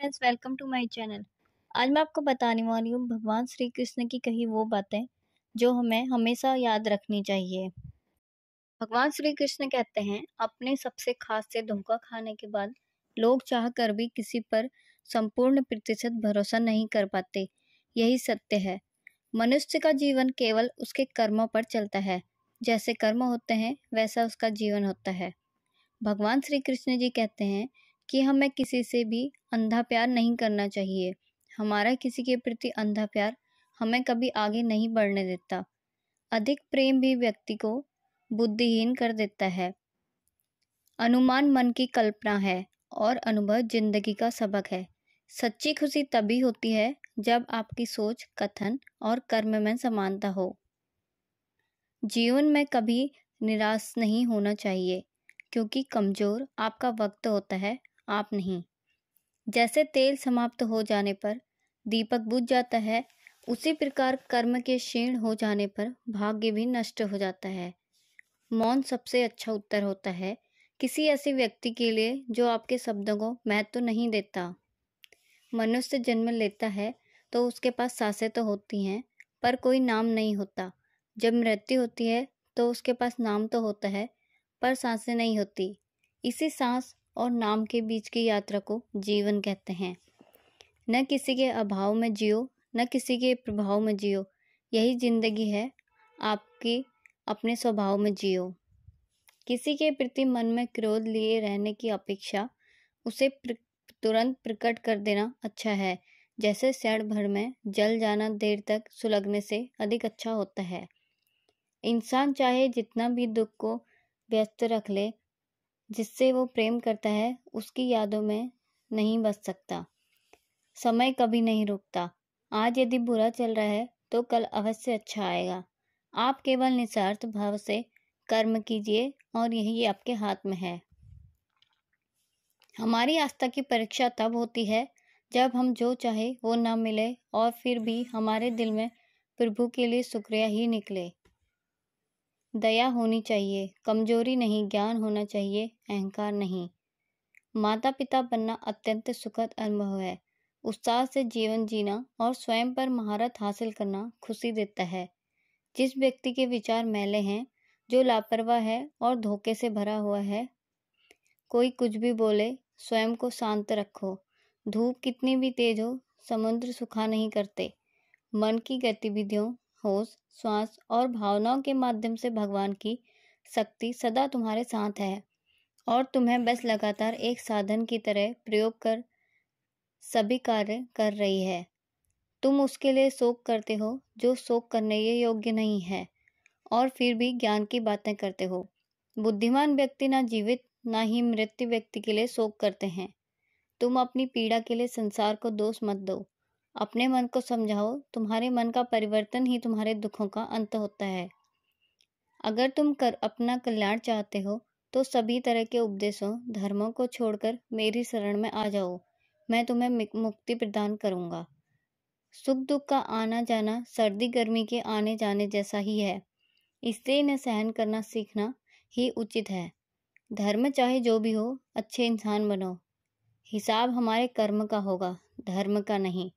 friends welcome to my channel आज मैं आपको बताने वाली हूँ भगवान श्री कृष्ण की कही वो बातें जो हमें हमेशा याद रखनी चाहिए भगवान श्री कृष्ण कहते हैं अपने सबसे खास से धोखा खाने के बाद लोग चाह कर भी किसी पर संपूर्ण प्रतिशत भरोसा नहीं कर पाते यही सत्य है मनुष्य का जीवन केवल उसके कर्मों पर चलता है जैसे कर्म होते हैं वैसा उसका जीवन होता है भगवान श्री कृष्ण जी कहते हैं कि हमें किसी से भी अंधा प्यार नहीं करना चाहिए हमारा किसी के प्रति अंधा प्यार हमें कभी आगे नहीं बढ़ने देता अधिक प्रेम भी व्यक्ति को बुद्धिहीन कर देता है अनुमान मन की कल्पना है और अनुभव जिंदगी का सबक है सच्ची खुशी तभी होती है जब आपकी सोच कथन और कर्म में समानता हो जीवन में कभी निराश नहीं होना चाहिए क्योंकि कमज़ोर आपका वक्त होता है आप नहीं जैसे तेल समाप्त हो जाने पर दीपक बुझ जाता है उसी प्रकार कर्म के क्षीण हो जाने पर भाग्य भी नष्ट हो जाता है मौन सबसे अच्छा उत्तर होता है किसी ऐसे व्यक्ति के लिए जो आपके शब्दों को महत्व तो नहीं देता मनुष्य जन्म लेता है तो उसके पास सासे तो होती हैं पर कोई नाम नहीं होता जब मृत्यु होती है तो उसके पास नाम तो होता है पर सांसें नहीं होती इसी सांस और नाम के बीच की यात्रा को जीवन कहते हैं न किसी के अभाव में जियो न किसी के प्रभाव में जियो यही जिंदगी है आपकी अपने स्वभाव में जियो किसी के प्रति मन में क्रोध लिए रहने की अपेक्षा उसे प्र, तुरंत प्रकट कर देना अच्छा है जैसे सैण भर में जल जाना देर तक सुलगने से अधिक अच्छा होता है इंसान चाहे जितना भी दुख को व्यस्त रख ले जिससे वो प्रेम करता है उसकी यादों में नहीं बच सकता समय कभी नहीं रुकता आज यदि बुरा चल रहा है तो कल अवश्य अच्छा आएगा आप केवल निस्वार्थ भाव से कर्म कीजिए और यही आपके हाथ में है हमारी आस्था की परीक्षा तब होती है जब हम जो चाहे वो ना मिले और फिर भी हमारे दिल में प्रभु के लिए शुक्रिया ही निकले दया होनी चाहिए कमजोरी नहीं ज्ञान होना चाहिए अहंकार नहीं माता पिता बनना अत्यंत सुखद अनुभव है उत्साह से जीवन जीना और स्वयं पर महारत हासिल करना खुशी देता है जिस व्यक्ति के विचार मैले हैं जो लापरवाह है और धोखे से भरा हुआ है कोई कुछ भी बोले स्वयं को शांत रखो धूप कितनी भी तेज हो समुद्र सुखा नहीं करते मन की गतिविधियों होश श्वास और भावनाओं के माध्यम से भगवान की शक्ति सदा तुम्हारे साथ है और तुम्हें बस लगातार एक साधन की तरह प्रयोग कर सभी कार्य कर रही है तुम उसके लिए शोक करते हो जो शोक करने ये योग्य नहीं है और फिर भी ज्ञान की बातें करते हो बुद्धिमान व्यक्ति ना जीवित ना ही मृत्यु व्यक्ति के लिए शोक करते हैं तुम अपनी पीड़ा के लिए संसार को दोष मत दो अपने मन को समझाओ तुम्हारे मन का परिवर्तन ही तुम्हारे दुखों का अंत होता है अगर तुम कर अपना कल्याण चाहते हो तो सभी तरह के उपदेशों धर्मों को छोड़कर मेरी शरण में आ जाओ मैं तुम्हें मुक्ति प्रदान करूंगा सुख दुख का आना जाना सर्दी गर्मी के आने जाने जैसा ही है इससे इन्हें सहन करना सीखना ही उचित है धर्म चाहे जो भी हो अच्छे इंसान बनो हिसाब हमारे कर्म का होगा धर्म का नहीं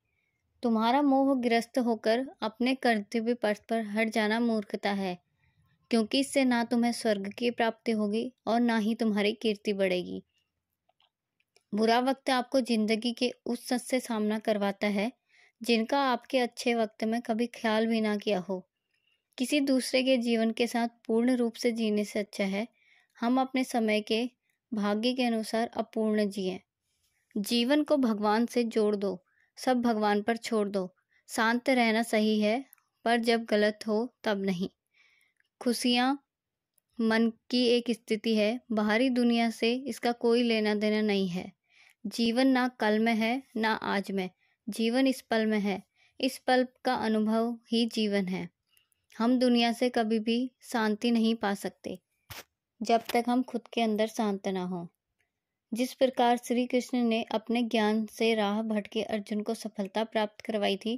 तुम्हारा मोह ग्रस्त होकर अपने कर्तव्य पथ पर हट जाना मूर्खता है क्योंकि इससे ना तुम्हें स्वर्ग की प्राप्ति होगी और ना ही तुम्हारी कीर्ति बढ़ेगी बुरा वक्त आपको जिंदगी के उस सच से सामना करवाता है जिनका आपके अच्छे वक्त में कभी ख्याल भी ना किया हो किसी दूसरे के जीवन के साथ पूर्ण रूप से जीने से अच्छा है हम अपने समय के भाग्य के अनुसार अपूर्ण जिए जीवन को भगवान से जोड़ दो सब भगवान पर छोड़ दो शांत रहना सही है पर जब गलत हो तब नहीं खुशियाँ मन की एक स्थिति है बाहरी दुनिया से इसका कोई लेना देना नहीं है जीवन ना कल में है ना आज में जीवन इस पल में है इस पल का अनुभव ही जीवन है हम दुनिया से कभी भी शांति नहीं पा सकते जब तक हम खुद के अंदर शांत ना हों जिस प्रकार श्री कृष्ण ने अपने ज्ञान से राह भटके अर्जुन को सफलता प्राप्त करवाई थी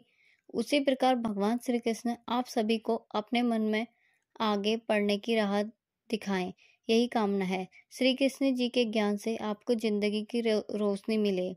उसी प्रकार भगवान श्री कृष्ण आप सभी को अपने मन में आगे पढ़ने की राह दिखाएं यही कामना है श्री कृष्ण जी के ज्ञान से आपको जिंदगी की रोशनी मिले